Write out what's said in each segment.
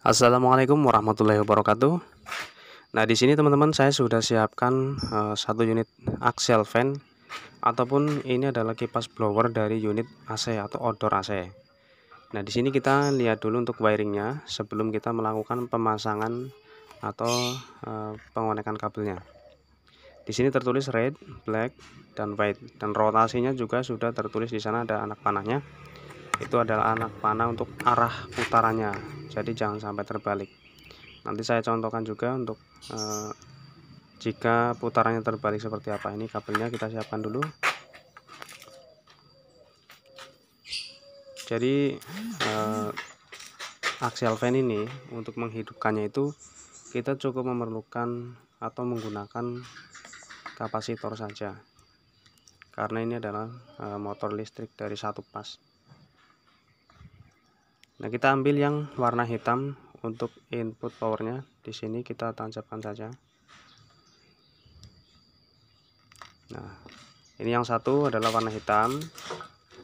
Assalamualaikum warahmatullahi wabarakatuh. Nah, di sini teman-teman saya sudah siapkan uh, satu unit axial fan ataupun ini adalah kipas blower dari unit AC atau outdoor AC. Nah, di sini kita lihat dulu untuk wiringnya sebelum kita melakukan pemasangan atau uh, pengonekan kabelnya. Di sini tertulis red, black, dan white dan rotasinya juga sudah tertulis di sana ada anak panahnya itu adalah anak panah untuk arah putarannya jadi jangan sampai terbalik nanti saya contohkan juga untuk eh, jika putarannya terbalik seperti apa ini kabelnya kita siapkan dulu jadi eh, axial fan ini untuk menghidupkannya itu kita cukup memerlukan atau menggunakan kapasitor saja karena ini adalah eh, motor listrik dari satu pas Nah, kita ambil yang warna hitam untuk input powernya. Di sini kita tancapkan saja. Nah, ini yang satu adalah warna hitam.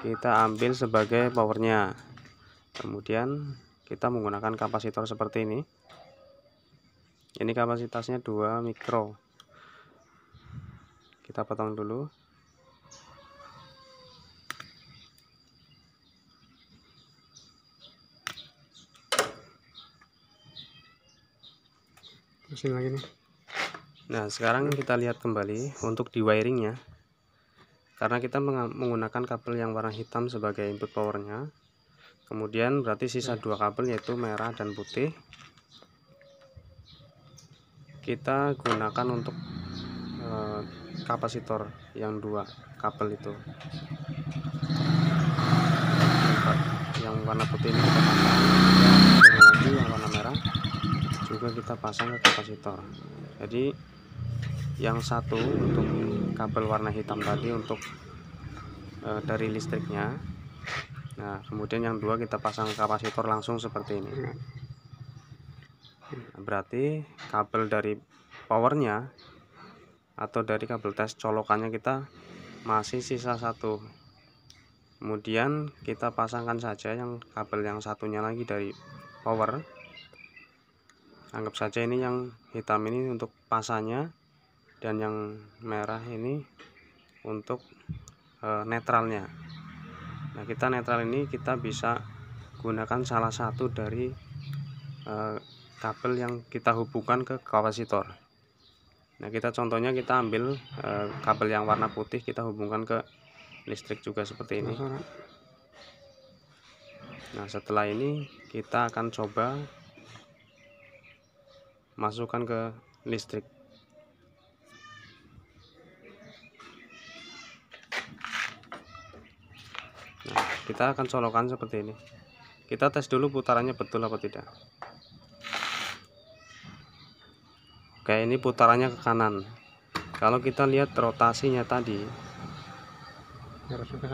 Kita ambil sebagai powernya. Kemudian kita menggunakan kapasitor seperti ini. Ini kapasitasnya 2 mikro. Kita potong dulu. pusing lagi nih nah sekarang kita lihat kembali untuk di wiringnya karena kita menggunakan kabel yang warna hitam sebagai input powernya kemudian berarti sisa dua kabel yaitu merah dan putih kita gunakan untuk e, kapasitor yang dua kabel itu yang warna putih ini kita pasang juga kita pasang ke kapasitor jadi yang satu untuk kabel warna hitam tadi untuk e, dari listriknya nah kemudian yang dua kita pasang kapasitor langsung seperti ini nah, berarti kabel dari powernya atau dari kabel tes colokannya kita masih sisa satu kemudian kita pasangkan saja yang kabel yang satunya lagi dari power anggap saja ini yang hitam ini untuk pasanya dan yang merah ini untuk e, netralnya nah kita netral ini kita bisa gunakan salah satu dari e, kabel yang kita hubungkan ke kapasitor nah kita contohnya kita ambil e, kabel yang warna putih kita hubungkan ke listrik juga seperti ini nah setelah ini kita akan coba masukkan ke listrik nah, kita akan colokan seperti ini kita tes dulu putarannya betul apa tidak oke ini putarannya ke kanan kalau kita lihat rotasinya tadi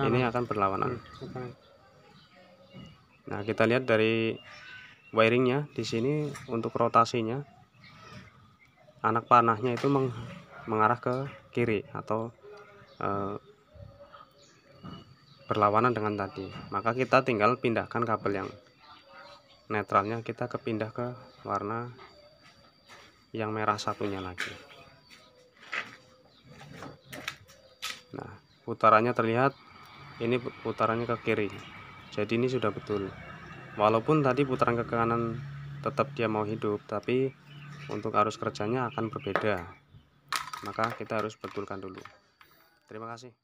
ini akan berlawanan nah kita lihat dari wiringnya di sini untuk rotasinya anak panahnya itu meng, mengarah ke kiri atau e, berlawanan dengan tadi maka kita tinggal pindahkan kabel yang netralnya kita kepindah ke warna yang merah satunya lagi nah putarannya terlihat ini putarannya ke kiri jadi ini sudah betul walaupun tadi putaran ke kanan tetap dia mau hidup tapi untuk arus kerjanya akan berbeda maka kita harus betulkan dulu terima kasih